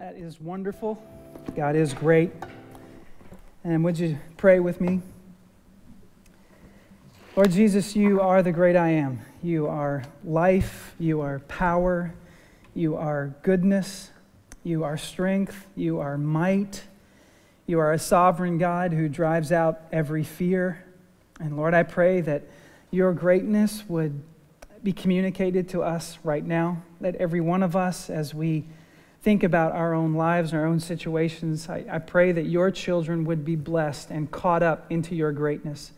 That is wonderful. God is great. And would you pray with me? Lord Jesus, you are the great I am. You are life. You are power. You are goodness. You are strength. You are might. You are a sovereign God who drives out every fear. And Lord, I pray that your greatness would be communicated to us right now, that every one of us, as we think about our own lives and our own situations, I, I pray that your children would be blessed and caught up into your greatness.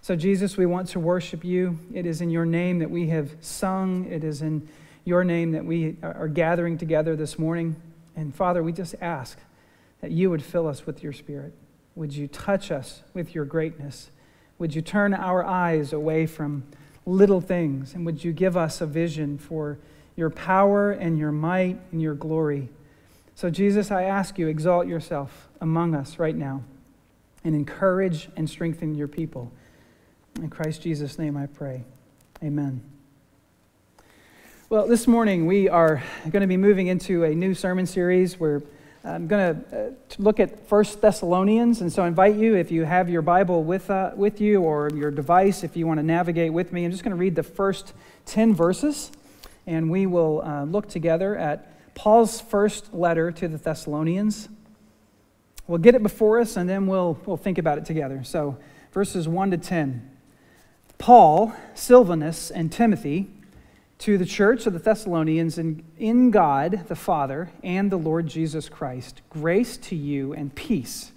So, Jesus, we want to worship you. It is in your name that we have sung, it is in your name that we are gathering together this morning. And, Father, we just ask that you would fill us with your spirit. Would you touch us with your greatness? Would you turn our eyes away from little things? And would you give us a vision for? your power and your might and your glory. So, Jesus, I ask you, exalt yourself among us right now and encourage and strengthen your people. In Christ Jesus' name I pray. Amen. Well, this morning we are going to be moving into a new sermon series. where I'm going to uh, look at First Thessalonians, and so I invite you, if you have your Bible with, uh, with you or your device, if you want to navigate with me, I'm just going to read the first 10 verses and we will uh, look together at Paul's first letter to the Thessalonians. We'll get it before us, and then we'll, we'll think about it together. So, verses 1 to 10. Paul, Silvanus, and Timothy to the church of the Thessalonians in, in God the Father and the Lord Jesus Christ, grace to you and peace.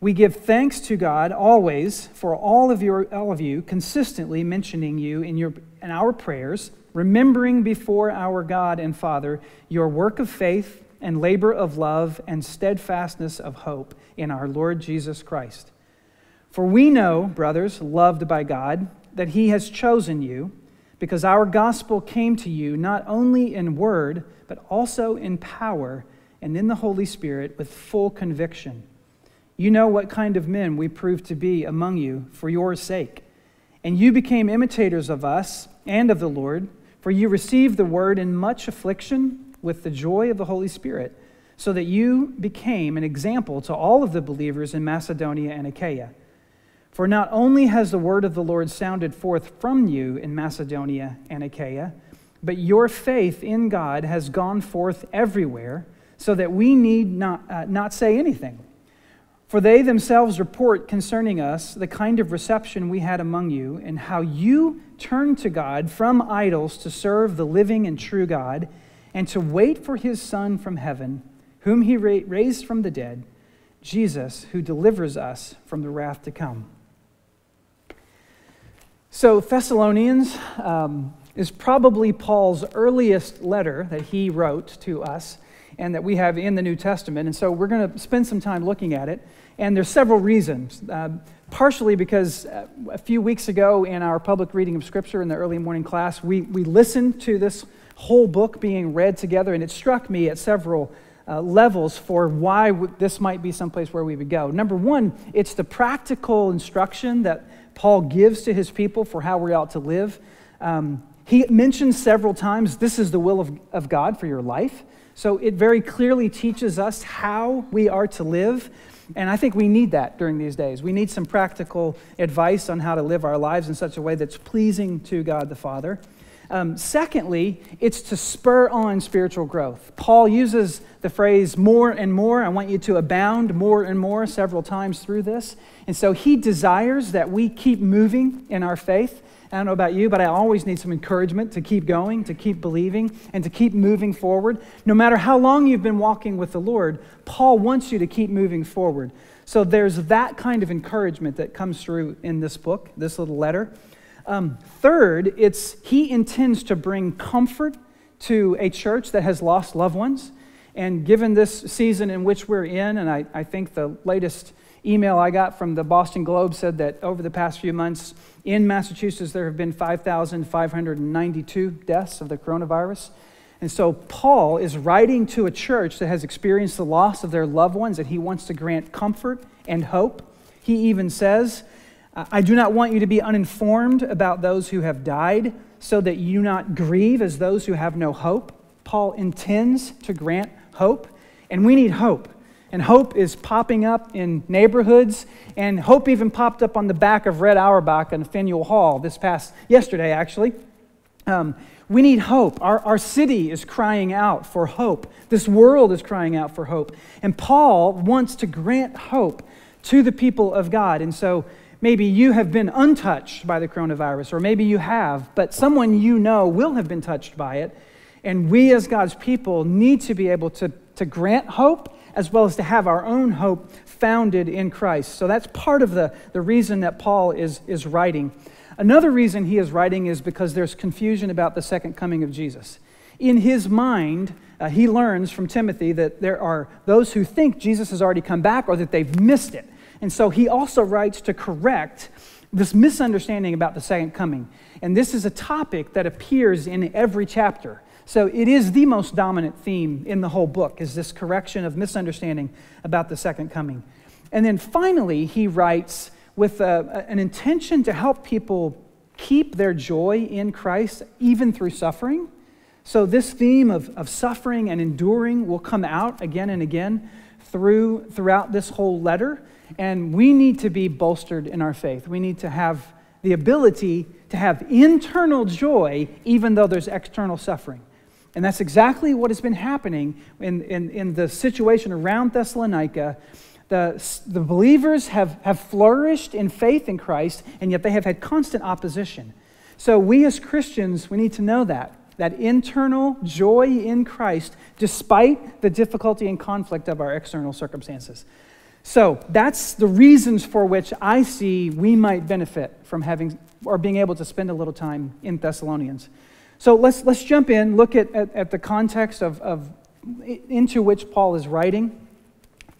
We give thanks to God always for all of, your, all of you, consistently mentioning you in, your, in our prayers remembering before our God and Father your work of faith and labor of love and steadfastness of hope in our Lord Jesus Christ. For we know, brothers, loved by God, that He has chosen you, because our gospel came to you not only in word, but also in power and in the Holy Spirit with full conviction. You know what kind of men we proved to be among you for your sake. And you became imitators of us and of the Lord for you received the word in much affliction with the joy of the Holy Spirit, so that you became an example to all of the believers in Macedonia and Achaia. For not only has the word of the Lord sounded forth from you in Macedonia and Achaia, but your faith in God has gone forth everywhere, so that we need not, uh, not say anything. For they themselves report concerning us the kind of reception we had among you, and how you turned to God from idols to serve the living and true God, and to wait for his Son from heaven, whom he raised from the dead, Jesus, who delivers us from the wrath to come. So, Thessalonians um, is probably Paul's earliest letter that he wrote to us and that we have in the New Testament. And so we're going to spend some time looking at it. And there's several reasons. Uh, partially because uh, a few weeks ago in our public reading of Scripture in the early morning class, we, we listened to this whole book being read together, and it struck me at several uh, levels for why w- this might be someplace where we would go. Number one, it's the practical instruction that Paul gives to his people for how we ought to live. Um, he mentions several times this is the will of, of God for your life. So it very clearly teaches us how we are to live. And I think we need that during these days. We need some practical advice on how to live our lives in such a way that's pleasing to God the Father. Um, secondly, it's to spur on spiritual growth. Paul uses the phrase more and more. I want you to abound more and more several times through this. And so he desires that we keep moving in our faith. I don't know about you, but I always need some encouragement to keep going, to keep believing, and to keep moving forward. No matter how long you've been walking with the Lord, Paul wants you to keep moving forward. So there's that kind of encouragement that comes through in this book, this little letter. Um, third, it's he intends to bring comfort to a church that has lost loved ones. And given this season in which we're in, and I, I think the latest email I got from the Boston Globe said that over the past few months, in Massachusetts, there have been 5,592 deaths of the coronavirus. And so Paul is writing to a church that has experienced the loss of their loved ones, and he wants to grant comfort and hope. He even says, I do not want you to be uninformed about those who have died, so that you not grieve as those who have no hope. Paul intends to grant hope, and we need hope and hope is popping up in neighborhoods. And hope even popped up on the back of Red Auerbach and Faneuil Hall this past yesterday, actually. Um, we need hope. Our, our city is crying out for hope. This world is crying out for hope. And Paul wants to grant hope to the people of God. And so maybe you have been untouched by the coronavirus, or maybe you have, but someone you know will have been touched by it. And we, as God's people, need to be able to to grant hope as well as to have our own hope founded in Christ. So that's part of the, the reason that Paul is, is writing. Another reason he is writing is because there's confusion about the second coming of Jesus. In his mind, uh, he learns from Timothy that there are those who think Jesus has already come back or that they've missed it. And so he also writes to correct this misunderstanding about the second coming. And this is a topic that appears in every chapter. So it is the most dominant theme in the whole book is this correction of misunderstanding about the second coming. And then finally, he writes with a, an intention to help people keep their joy in Christ even through suffering. So this theme of, of suffering and enduring will come out again and again through throughout this whole letter. And we need to be bolstered in our faith. We need to have the ability to have internal joy even though there's external suffering. And that's exactly what has been happening in, in, in the situation around Thessalonica. The, the believers have, have flourished in faith in Christ, and yet they have had constant opposition. So, we as Christians, we need to know that that internal joy in Christ despite the difficulty and conflict of our external circumstances. So that's the reasons for which I see we might benefit from having or being able to spend a little time in Thessalonians. So let's, let's jump in, look at, at, at the context of, of into which Paul is writing.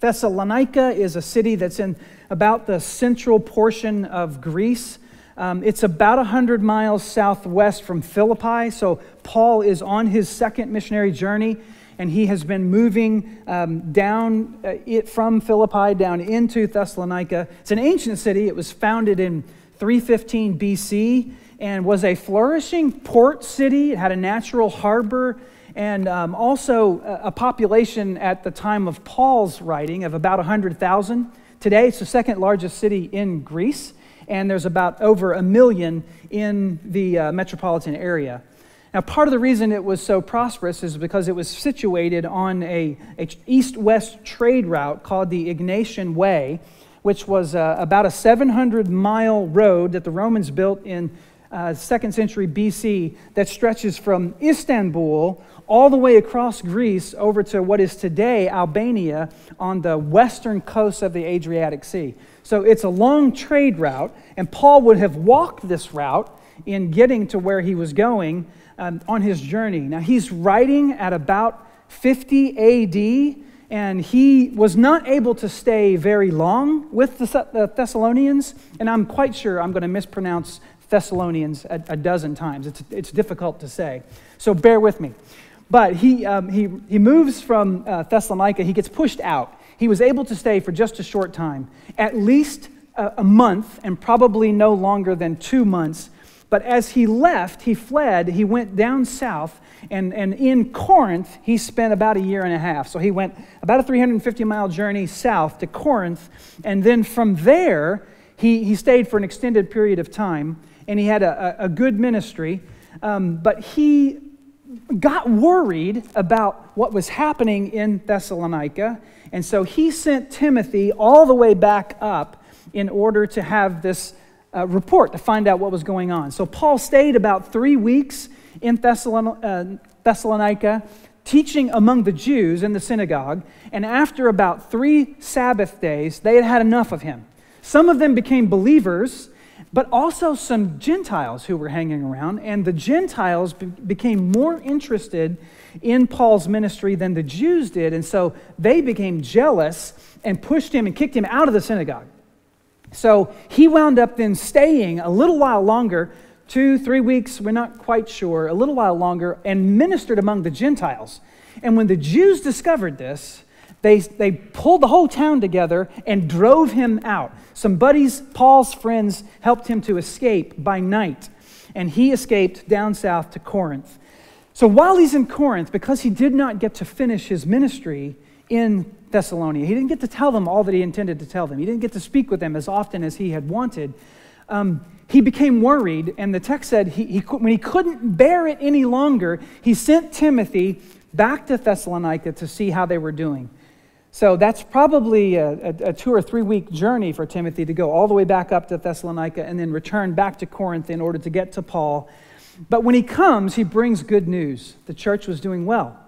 Thessalonica is a city that's in about the central portion of Greece. Um, it's about 100 miles southwest from Philippi. So Paul is on his second missionary journey, and he has been moving um, down uh, it from Philippi down into Thessalonica. It's an ancient city. It was founded in 315 BC and was a flourishing port city. It had a natural harbor and um, also a population at the time of Paul's writing of about 100,000. Today, it's the second largest city in Greece, and there's about over a million in the uh, metropolitan area. Now, part of the reason it was so prosperous is because it was situated on a, a east-west trade route called the Ignatian Way, which was uh, about a 700-mile road that the Romans built in uh, second century BC that stretches from Istanbul all the way across Greece over to what is today Albania on the western coast of the Adriatic Sea. So it's a long trade route, and Paul would have walked this route in getting to where he was going um, on his journey. Now he's writing at about 50 AD, and he was not able to stay very long with the Thessalonians. And I'm quite sure I'm going to mispronounce Thessalonians a, a dozen times. It's, it's difficult to say. So bear with me. But he, um, he, he moves from uh, Thessalonica, he gets pushed out. He was able to stay for just a short time, at least a, a month, and probably no longer than two months. But as he left, he fled, he went down south, and, and in Corinth, he spent about a year and a half. So he went about a 350 mile journey south to Corinth, and then from there, he, he stayed for an extended period of time and he had a, a good ministry, um, but he got worried about what was happening in Thessalonica, and so he sent Timothy all the way back up in order to have this uh, report to find out what was going on. So Paul stayed about three weeks in Thessalon- uh, Thessalonica, teaching among the Jews in the synagogue, and after about three Sabbath days, they had had enough of him. Some of them became believers but also some Gentiles who were hanging around. And the Gentiles be became more interested in Paul's ministry than the Jews did. And so they became jealous and pushed him and kicked him out of the synagogue. So he wound up then staying a little while longer two, three weeks, we're not quite sure, a little while longer, and ministered among the Gentiles. And when the Jews discovered this, they, they pulled the whole town together and drove him out. Some buddies, Paul's friends, helped him to escape by night, and he escaped down south to Corinth. So while he's in Corinth, because he did not get to finish his ministry in Thessalonica, he didn't get to tell them all that he intended to tell them, he didn't get to speak with them as often as he had wanted. Um, he became worried, and the text said he, he, when he couldn't bear it any longer, he sent Timothy back to Thessalonica to see how they were doing. So that's probably a, a, a, two or three week journey for Timothy to go all the way back up to Thessalonica and then return back to Corinth in order to get to Paul. But when he comes, he brings good news. The church was doing well.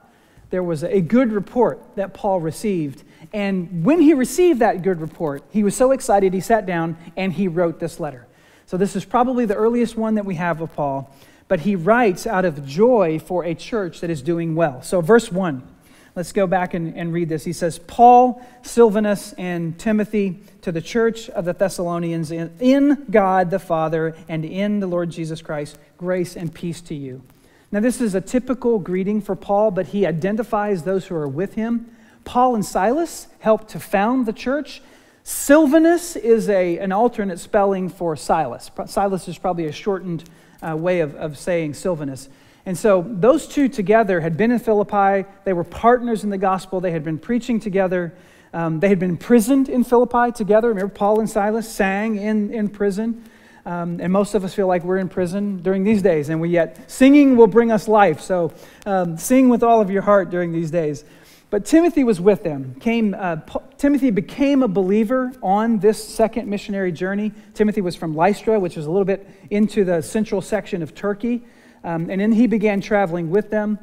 There was a good report that Paul received. And when he received that good report, he was so excited he sat down and he wrote this letter. So, this is probably the earliest one that we have of Paul, but he writes out of joy for a church that is doing well. So, verse 1 Let's go back and, and read this. He says, Paul, Silvanus, and Timothy to the church of the Thessalonians in, in God the Father and in the Lord Jesus Christ, grace and peace to you. Now, this is a typical greeting for Paul, but he identifies those who are with him. Paul and Silas helped to found the church. Silvanus is a, an alternate spelling for Silas. Silas is probably a shortened uh, way of, of saying Silvanus. And so those two together had been in Philippi. They were partners in the gospel. They had been preaching together. Um, they had been imprisoned in Philippi together. Remember, Paul and Silas sang in, in prison. Um, and most of us feel like we're in prison during these days, and we yet singing will bring us life. So um, sing with all of your heart during these days. But Timothy was with them. Came, uh, P- Timothy became a believer on this second missionary journey. Timothy was from Lystra, which is a little bit into the central section of Turkey. Um, and then he began traveling with them.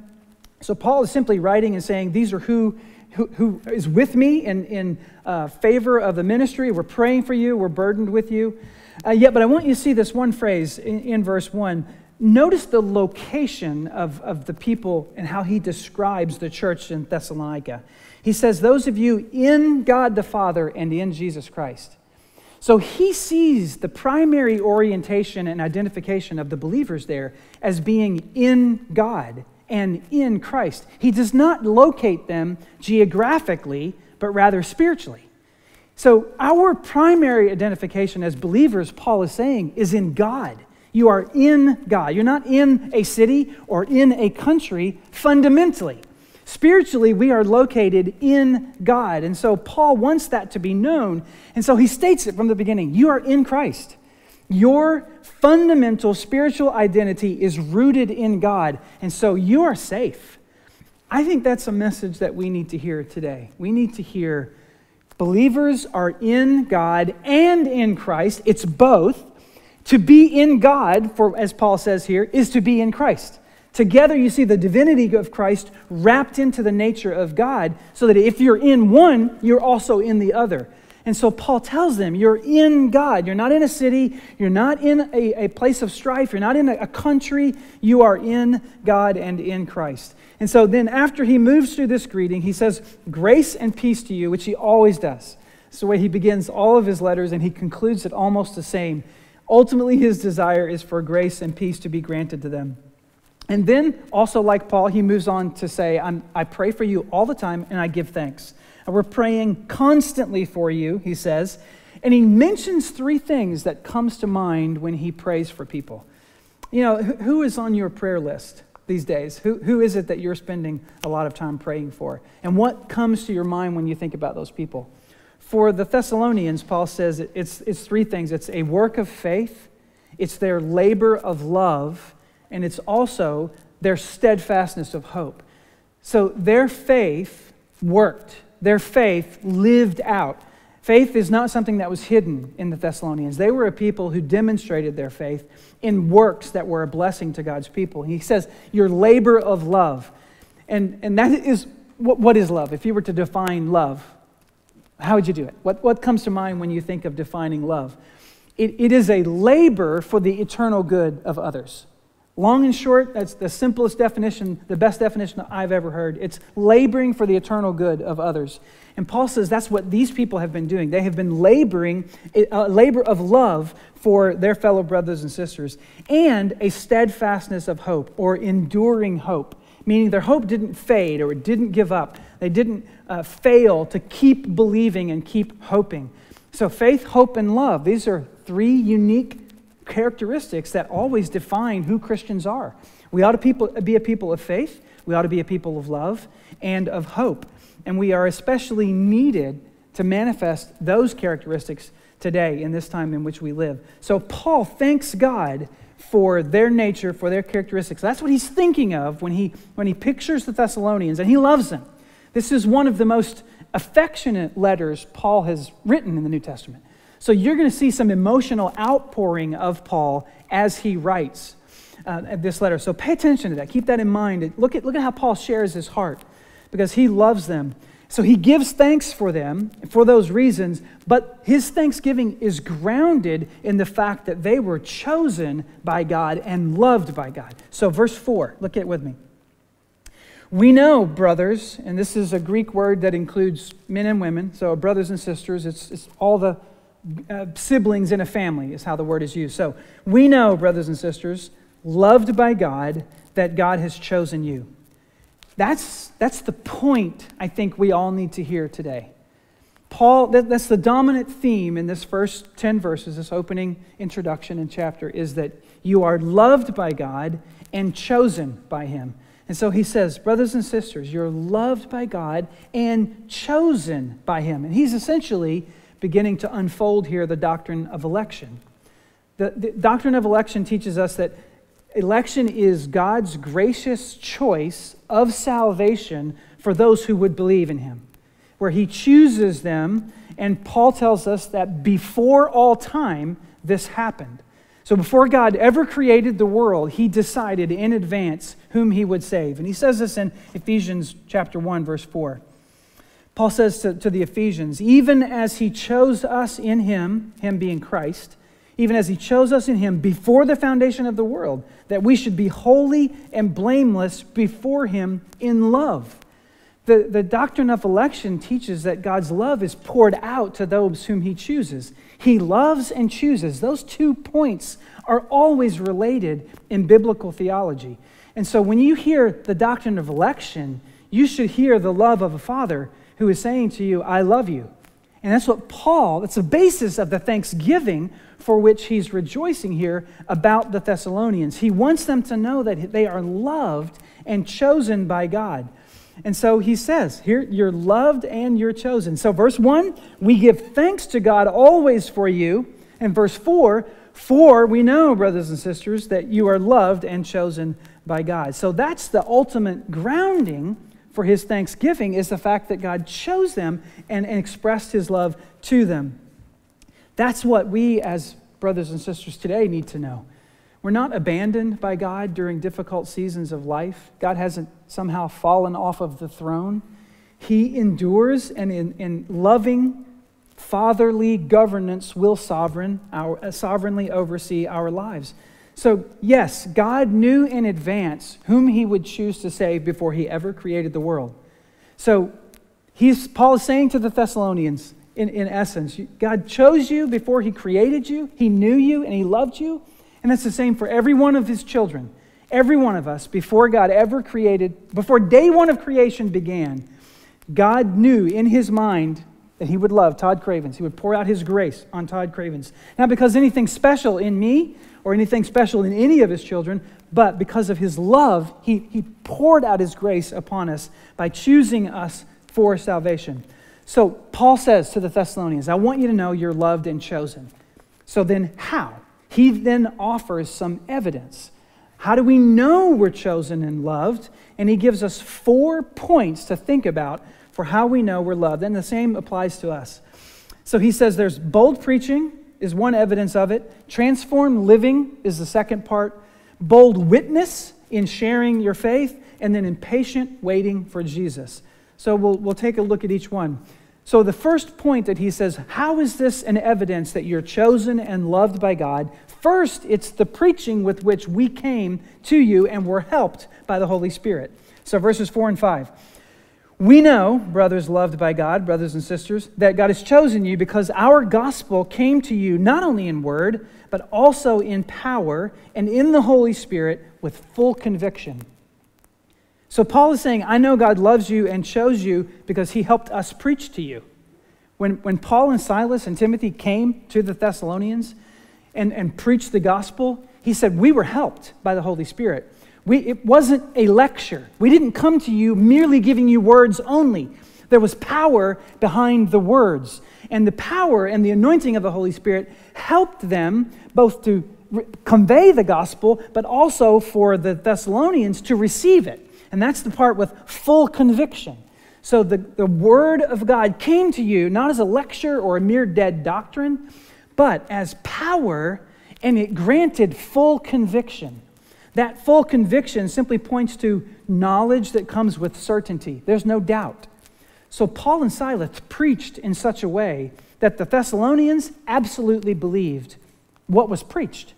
So Paul is simply writing and saying, These are who who is with me in, in uh, favor of the ministry. We're praying for you. We're burdened with you. Uh, yet, yeah, but I want you to see this one phrase in, in, verse 1. Notice the location of, of the people and how he describes the church in Thessalonica. He says, Those of you in God the Father and in Jesus Christ. So he sees the primary orientation and identification of the believers there as being in God and in Christ. He does not locate them geographically, but rather spiritually. So, our primary identification as believers, Paul is saying, is in God. You are in God. You're not in a city or in a country fundamentally. Spiritually, we are located in God. And so Paul wants that to be known. And so he states it from the beginning You are in Christ. Your fundamental spiritual identity is rooted in God. And so you are safe. I think that's a message that we need to hear today. We need to hear believers are in God and in Christ, it's both. To be in God, for as Paul says here, is to be in Christ. Together, you see the divinity of Christ wrapped into the nature of God, so that if you're in one, you're also in the other. And so Paul tells them, You're in God. You're not in a city. You're not in a, a place of strife. You're not in a, a country. You are in God and in Christ. And so then, after he moves through this greeting, he says, Grace and peace to you, which he always does. It's the way he begins all of his letters, and he concludes it almost the same. Ultimately, his desire is for grace and peace to be granted to them. And then, also like Paul, he moves on to say, i pray for you all the time and I give thanks. And we're praying constantly for you, he says. And he mentions three things that comes to mind when he prays for people. You know, who is on your prayer list these days? Who, who is it that you're spending a lot of time praying for? And what comes to your mind when you think about those people? For the Thessalonians, Paul says it's, it's three things it's a work of faith, it's their labor of love, and it's also their steadfastness of hope. So their faith worked, their faith lived out. Faith is not something that was hidden in the Thessalonians. They were a people who demonstrated their faith in works that were a blessing to God's people. He says, Your labor of love. And, and that is what, what is love? If you were to define love, how would you do it? What, what comes to mind when you think of defining love? It, it is a labor for the eternal good of others. Long and short, that's the simplest definition, the best definition I've ever heard. It's laboring for the eternal good of others. And Paul says that's what these people have been doing. They have been laboring, a uh, labor of love for their fellow brothers and sisters, and a steadfastness of hope or enduring hope, meaning their hope didn't fade or it didn't give up. They didn't uh, fail to keep believing and keep hoping. So, faith, hope, and love, these are three unique characteristics that always define who Christians are. We ought to people, be a people of faith, we ought to be a people of love and of hope. And we are especially needed to manifest those characteristics today in this time in which we live. So Paul thanks God for their nature, for their characteristics. That's what he's thinking of when he, when he pictures the Thessalonians, and he loves them. This is one of the most affectionate letters Paul has written in the New Testament. So you're going to see some emotional outpouring of Paul as he writes uh, this letter. So pay attention to that. Keep that in mind. Look at, look at how Paul shares his heart because he loves them. So he gives thanks for them for those reasons, but his thanksgiving is grounded in the fact that they were chosen by God and loved by God. So, verse 4, look at it with me. We know, brothers, and this is a Greek word that includes men and women, so brothers and sisters, it's, it's all the uh, siblings in a family, is how the word is used. So we know, brothers and sisters, loved by God, that God has chosen you. That's, that's the point I think we all need to hear today. Paul, that, that's the dominant theme in this first 10 verses, this opening introduction and chapter, is that you are loved by God and chosen by Him. And so he says, Brothers and sisters, you're loved by God and chosen by Him. And he's essentially beginning to unfold here the doctrine of election. The, the doctrine of election teaches us that election is God's gracious choice of salvation for those who would believe in him, where he chooses them. And Paul tells us that before all time, this happened. So before God ever created the world, he decided in advance whom he would save. And he says this in Ephesians chapter 1 verse 4. Paul says to, to the Ephesians, even as he chose us in him, him being Christ, even as he chose us in him before the foundation of the world, that we should be holy and blameless before him in love. The, the doctrine of election teaches that God's love is poured out to those whom he chooses. He loves and chooses. Those two points are always related in biblical theology. And so when you hear the doctrine of election, you should hear the love of a father who is saying to you, I love you. And that's what Paul, that's the basis of the thanksgiving for which he's rejoicing here about the Thessalonians. He wants them to know that they are loved and chosen by God. And so he says, here, you're loved and you're chosen. So, verse 1, we give thanks to God always for you. And verse 4, for we know, brothers and sisters, that you are loved and chosen by God. So, that's the ultimate grounding for his thanksgiving is the fact that God chose them and, and expressed his love to them. That's what we, as brothers and sisters today, need to know. We're not abandoned by God during difficult seasons of life. God hasn't somehow fallen off of the throne. He endures and in, in loving, fatherly governance will sovereign, our, sovereignly oversee our lives. So, yes, God knew in advance whom he would choose to save before he ever created the world. So, he's, Paul is saying to the Thessalonians, in, in essence, God chose you before he created you, he knew you, and he loved you. And that's the same for every one of his children. Every one of us, before God ever created, before day one of creation began, God knew in his mind that he would love Todd Cravens. He would pour out his grace on Todd Cravens. Not because anything special in me or anything special in any of his children, but because of his love, he, he poured out his grace upon us by choosing us for salvation. So Paul says to the Thessalonians, I want you to know you're loved and chosen. So then, how? He then offers some evidence. How do we know we're chosen and loved? And he gives us four points to think about for how we know we're loved. And the same applies to us. So he says there's bold preaching is one evidence of it, transformed living is the second part, bold witness in sharing your faith, and then impatient waiting for Jesus. So we'll, we'll take a look at each one. So, the first point that he says, How is this an evidence that you're chosen and loved by God? First, it's the preaching with which we came to you and were helped by the Holy Spirit. So, verses 4 and 5. We know, brothers loved by God, brothers and sisters, that God has chosen you because our gospel came to you not only in word, but also in power and in the Holy Spirit with full conviction. So Paul is saying, I know God loves you and chose you because he helped us preach to you. When, when Paul and Silas and Timothy came to the Thessalonians and, and preached the gospel, he said, We were helped by the Holy Spirit. We, it wasn't a lecture. We didn't come to you merely giving you words only. There was power behind the words. And the power and the anointing of the Holy Spirit helped them both to re- convey the gospel, but also for the Thessalonians to receive it. And that's the part with full conviction. So the, the Word of God came to you not as a lecture or a mere dead doctrine, but as power, and it granted full conviction. That full conviction simply points to knowledge that comes with certainty. There's no doubt. So Paul and Silas preached in such a way that the Thessalonians absolutely believed what was preached.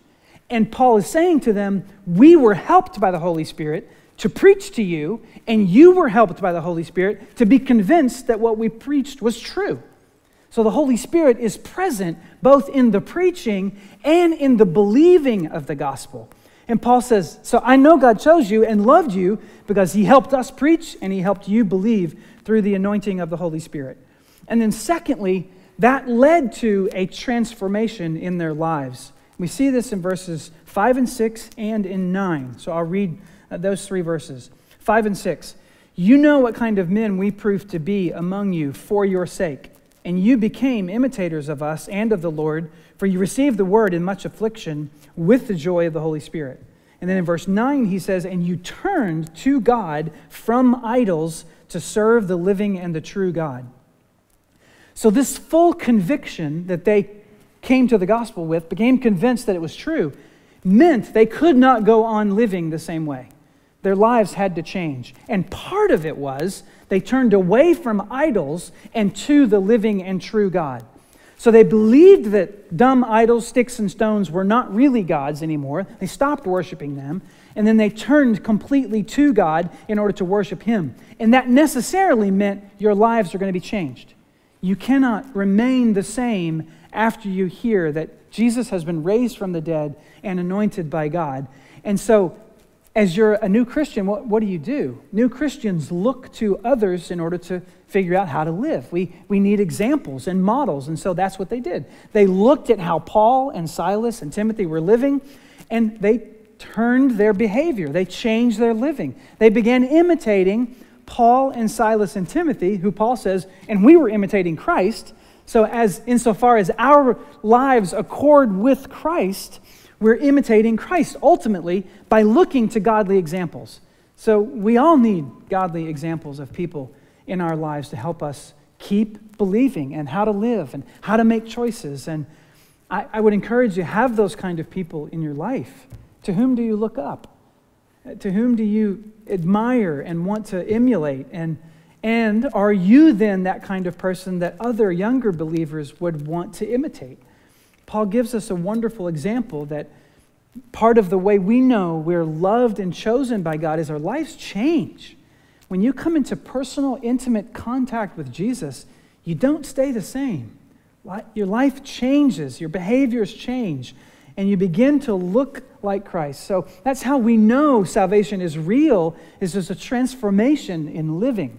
And Paul is saying to them, We were helped by the Holy Spirit to preach to you, and you were helped by the Holy Spirit to be convinced that what we preached was true. So the Holy Spirit is present both in the preaching and in the believing of the gospel. And Paul says, So I know God chose you and loved you because he helped us preach and he helped you believe through the anointing of the Holy Spirit. And then, secondly, that led to a transformation in their lives. We see this in verses 5 and 6 and in 9. So I'll read uh, those three verses 5 and 6. You know what kind of men we proved to be among you for your sake, and you became imitators of us and of the Lord for you received the word in much affliction with the joy of the Holy Spirit. And then in verse 9, he says, And you turned to God from idols to serve the living and the true God. So, this full conviction that they came to the gospel with, became convinced that it was true, meant they could not go on living the same way. Their lives had to change. And part of it was they turned away from idols and to the living and true God. So they believed that dumb idols, sticks, and stones were not really gods anymore. They stopped worshiping them, and then they turned completely to God in order to worship Him. And that necessarily meant your lives are going to be changed. You cannot remain the same after you hear that Jesus has been raised from the dead and anointed by God. And so as you're a new Christian, what, what do you do? New Christians look to others in order to figure out how to live. We, we need examples and models, and so that's what they did. They looked at how Paul and Silas and Timothy were living, and they turned their behavior. They changed their living. They began imitating Paul and Silas and Timothy, who Paul says, and we were imitating Christ. So, as insofar as our lives accord with Christ, we're imitating Christ ultimately by looking to godly examples. So we all need godly examples of people in our lives to help us keep believing and how to live and how to make choices. And I, I would encourage you have those kind of people in your life. To whom do you look up? Uh, to whom do you admire and want to emulate? And, and are you then that kind of person that other younger believers would want to imitate? Paul gives us a wonderful example that part of the way we know we're loved and chosen by God is our lives change. When you come into personal, intimate contact with Jesus, you don't stay the same. Your life changes, your behaviors change, and you begin to look like Christ. So that's how we know salvation is real, is there's a transformation in living.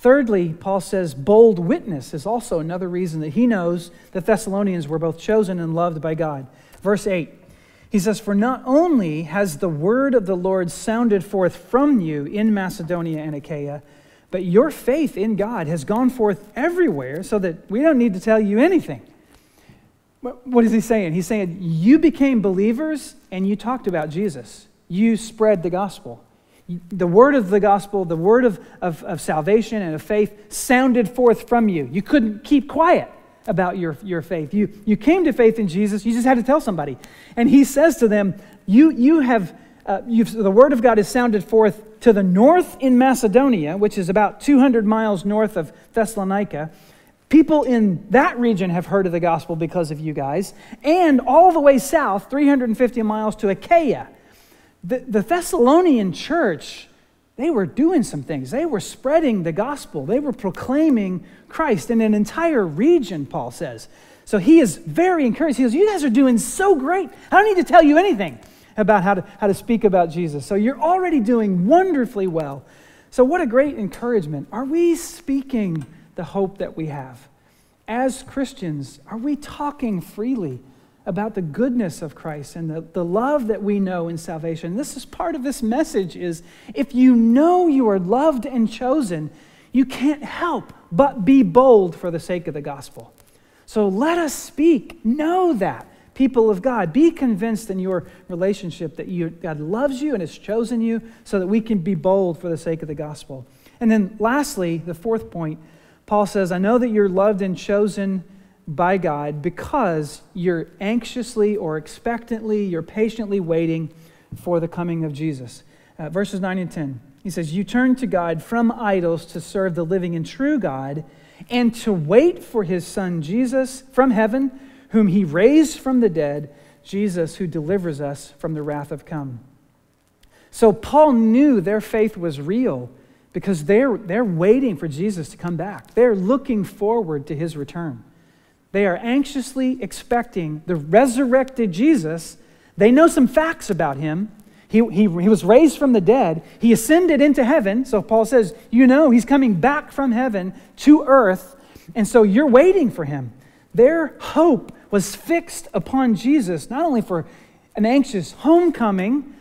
Thirdly, Paul says bold witness is also another reason that he knows the Thessalonians were both chosen and loved by God. Verse 8, he says, For not only has the word of the Lord sounded forth from you in Macedonia and Achaia, but your faith in God has gone forth everywhere so that we don't need to tell you anything. What is he saying? He's saying, You became believers and you talked about Jesus, you spread the gospel the word of the gospel, the word of, of, of salvation and of faith sounded forth from you. You couldn't keep quiet about your, your faith. You, you came to faith in Jesus, you just had to tell somebody. And he says to them, You, you have, uh, you've, the word of God is sounded forth to the north in Macedonia, which is about 200 miles north of Thessalonica. People in that region have heard of the gospel because of you guys, and all the way south, 350 miles to Achaia the, the Thessalonian church, they were doing some things. They were spreading the gospel, they were proclaiming Christ in an entire region, Paul says. So he is very encouraged. He goes, You guys are doing so great. I don't need to tell you anything about how to, how to speak about Jesus. So you're already doing wonderfully well. So, what a great encouragement. Are we speaking the hope that we have? As Christians, are we talking freely about the goodness of Christ and the, the love that we know in salvation. This is part of this message is if you know you are loved and chosen, you can't help but be bold for the sake of the gospel. So let us speak. Know that, people of God. Be convinced in your relationship that you, God loves you and has chosen you so that we can be bold for the sake of the gospel. And then, lastly, the fourth point, Paul says, I know that you're loved and chosen by God because you're anxiously or expectantly, you're patiently waiting for the coming of Jesus. Uh, verses 9 and 10. He says, You turn to God from idols to serve the living and true God and to wait for his son Jesus from heaven, whom he raised from the dead, Jesus who delivers us from the wrath of come. So Paul knew their faith was real because they're, they're waiting for Jesus to come back. They're looking forward to his return. They are anxiously expecting the resurrected Jesus. They know some facts about him. He, he, he was raised from the dead. He ascended into heaven. So Paul says, You know, he's coming back from heaven to earth. And so you're waiting for him. Their hope was fixed upon Jesus, not only for an anxious homecoming,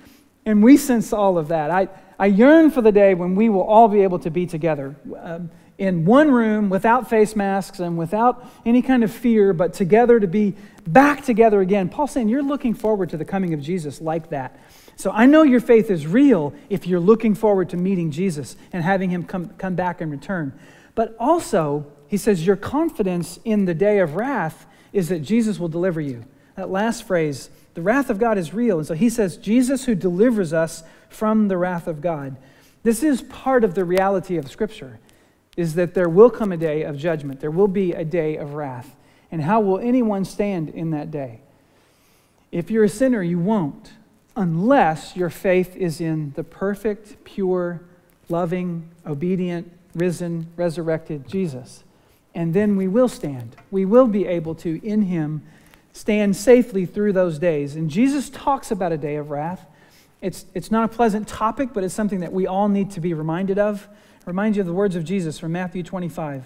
and we sense all of that. I, I yearn for the day when we will all be able to be together. Um, in one room without face masks and without any kind of fear, but together to be back together again. Paul's saying you're looking forward to the coming of Jesus like that. So I know your faith is real if you're looking forward to meeting Jesus and having him come, come back and return. But also, he says, your confidence in the day of wrath is that Jesus will deliver you. That last phrase, the wrath of God is real. And so he says, Jesus who delivers us from the wrath of God. This is part of the reality of Scripture is that there will come a day of judgment, there will be a day of wrath. And how will anyone stand in that day? If you're a sinner, you won't, unless your faith is in the perfect, pure, loving, obedient, risen, resurrected Jesus. And then we will stand. We will be able to, in Him, stand safely through those days. And Jesus talks about a day of wrath. It's, it's not a pleasant topic, but it's something that we all need to be reminded of. I remind you of the words of Jesus from Matthew 25.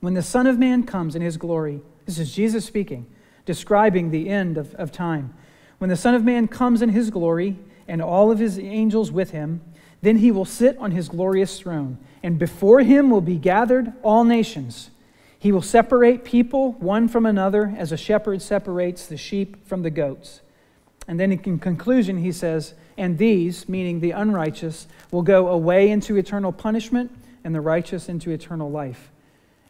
When the Son of Man comes in his glory, this is Jesus speaking, describing the end of, of time. When the Son of Man comes in his glory and all of his angels with him, then he will sit on his glorious throne, and before him will be gathered all nations. He will separate people one from another as a shepherd separates the sheep from the goats. And then in conclusion, he says, And these, meaning the unrighteous, will go away into eternal punishment, and the righteous into eternal life.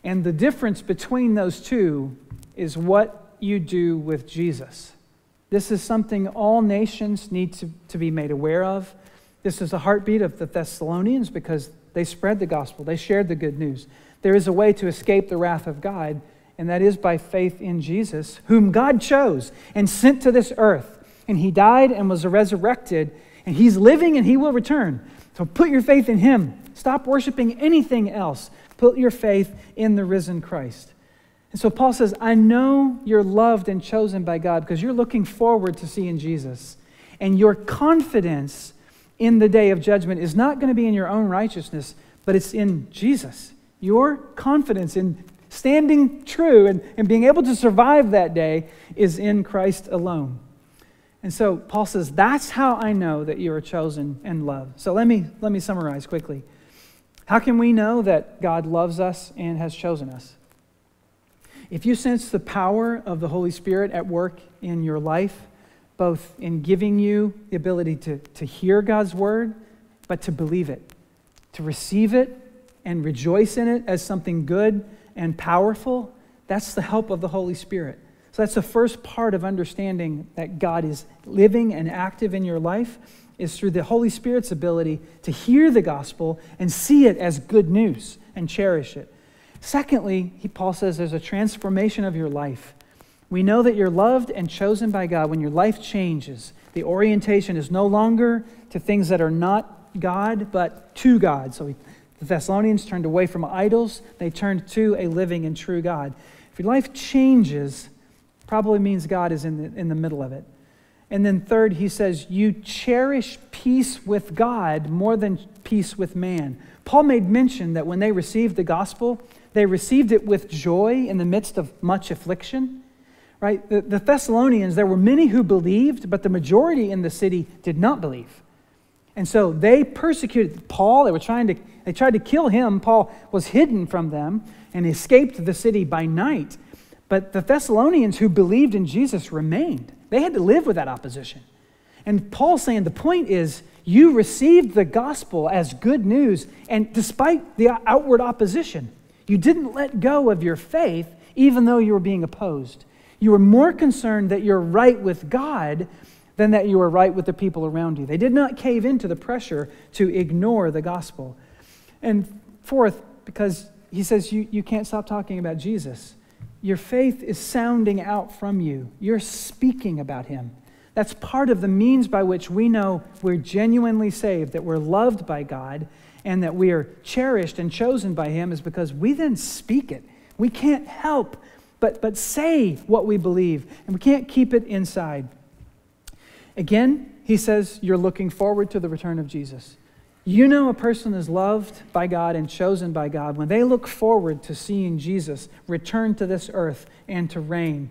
And the difference between those two is what you do with Jesus. This is something all nations need to, to be made aware of. This is the heartbeat of the Thessalonians because they spread the gospel, they shared the good news. There is a way to escape the wrath of God, and that is by faith in Jesus, whom God chose and sent to this earth and he died and was resurrected, and he's living and he will return. So put your faith in him. Stop worshiping anything else. Put your faith in the risen Christ. And so Paul says, I know you're loved and chosen by God because you're looking forward to seeing Jesus. And your confidence in the day of judgment is not going to be in your own righteousness, but it's in Jesus. Your confidence in standing true and, and being able to survive that day is in Christ alone. And so Paul says, That's how I know that you are chosen and loved. So let me, let me summarize quickly. How can we know that God loves us and has chosen us? If you sense the power of the Holy Spirit at work in your life, both in giving you the ability to, to hear God's word, but to believe it, to receive it, and rejoice in it as something good and powerful, that's the help of the Holy Spirit. So that's the first part of understanding that God is living and active in your life is through the Holy Spirit's ability to hear the gospel and see it as good news and cherish it. Secondly, he, Paul says there's a transformation of your life. We know that you're loved and chosen by God when your life changes. The orientation is no longer to things that are not God, but to God. So the Thessalonians turned away from idols, they turned to a living and true God. If your life changes, Probably means God is in the, in the middle of it. And then, third, he says, You cherish peace with God more than peace with man. Paul made mention that when they received the gospel, they received it with joy in the midst of much affliction. Right? The, the Thessalonians, there were many who believed, but the majority in the city did not believe. And so they persecuted Paul. They were trying to they tried to kill him. Paul was hidden from them and escaped the city by night. But the Thessalonians who believed in Jesus remained. They had to live with that opposition. And Paul saying the point is you received the gospel as good news, and despite the outward opposition, you didn't let go of your faith even though you were being opposed. You were more concerned that you're right with God than that you were right with the people around you. They did not cave into the pressure to ignore the gospel. And fourth, because he says you, you can't stop talking about Jesus. Your faith is sounding out from you, you're speaking about Him. That's part of the means by which we know we're genuinely saved, that we're loved by God, and that we are cherished and chosen by Him, is because we then speak it. We can't help but, but say what we believe, and we can't keep it inside. Again, he says, You're looking forward to the return of Jesus. You know, a person is loved by God and chosen by God when they look forward to seeing Jesus return to this earth and to reign.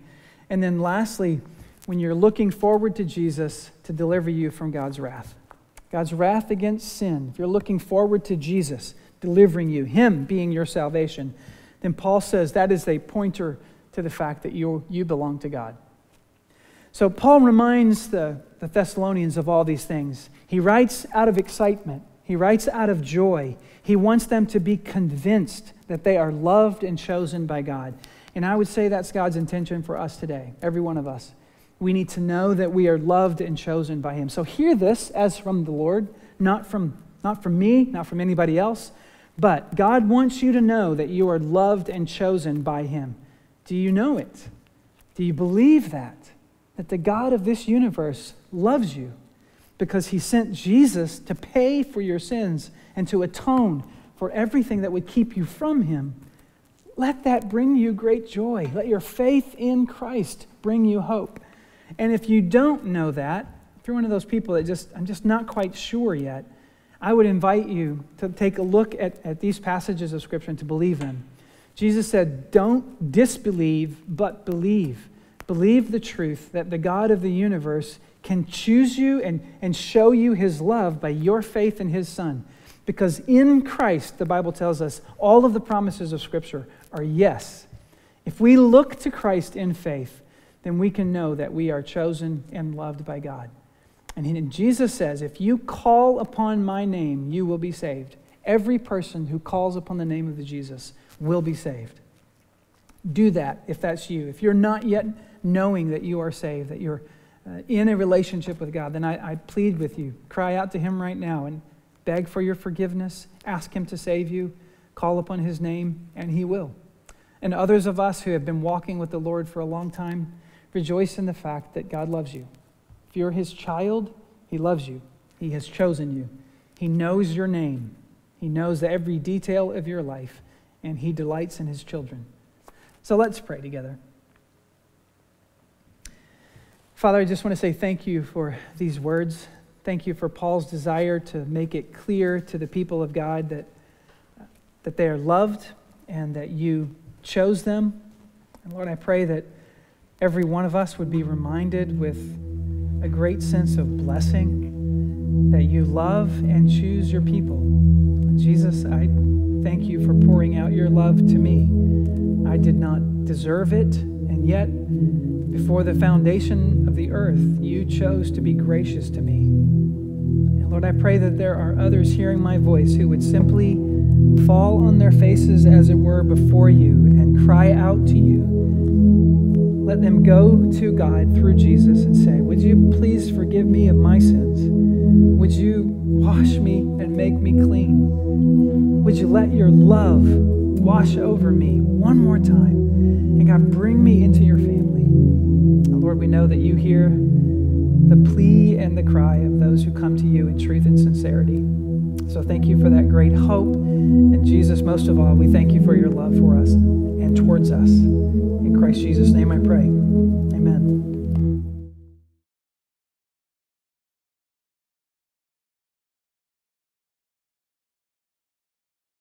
And then, lastly, when you're looking forward to Jesus to deliver you from God's wrath, God's wrath against sin, if you're looking forward to Jesus delivering you, Him being your salvation, then Paul says that is a pointer to the fact that you, you belong to God. So, Paul reminds the, the Thessalonians of all these things. He writes out of excitement he writes out of joy. He wants them to be convinced that they are loved and chosen by God. And I would say that's God's intention for us today, every one of us. We need to know that we are loved and chosen by Him. So hear this as from the Lord, not from, not from me, not from anybody else, but God wants you to know that you are loved and chosen by Him. Do you know it? Do you believe that? That the God of this universe loves you because he sent Jesus to pay for your sins and to atone for everything that would keep you from him. Let that bring you great joy. Let your faith in Christ bring you hope. And if you don't know that, if you're one of those people that just, I'm just not quite sure yet, I would invite you to take a look at, at these passages of Scripture and to believe them. Jesus said, Don't disbelieve, but believe. Believe the truth that the God of the universe can choose you and, and show you his love by your faith in his son. Because in Christ, the Bible tells us, all of the promises of Scripture are yes. If we look to Christ in faith, then we can know that we are chosen and loved by God. And Jesus says, If you call upon my name, you will be saved. Every person who calls upon the name of the Jesus will be saved. Do that if that's you. If you're not yet knowing that you are saved, that you're uh, in a relationship with God, then I, I plead with you, cry out to Him right now and beg for your forgiveness, ask Him to save you, call upon His name, and He will. And others of us who have been walking with the Lord for a long time, rejoice in the fact that God loves you. If you're His child, He loves you. He has chosen you. He knows your name. He knows every detail of your life, and He delights in His children. So let's pray together. Father, I just want to say thank you for these words. Thank you for Paul's desire to make it clear to the people of God that, that they are loved and that you chose them. And Lord, I pray that every one of us would be reminded with a great sense of blessing that you love and choose your people. Jesus, I thank you for pouring out your love to me. I did not deserve it. And yet, before the foundation of the earth, you chose to be gracious to me. And Lord, I pray that there are others hearing my voice who would simply fall on their faces, as it were, before you and cry out to you. Let them go to God through Jesus and say, Would you please forgive me of my sins? Would you wash me and make me clean? Would you let your love wash over me one more time? And God, bring me into your family. And Lord, we know that you hear the plea and the cry of those who come to you in truth and sincerity. So thank you for that great hope. And Jesus, most of all, we thank you for your love for us and towards us. In Christ Jesus' name I pray. Amen.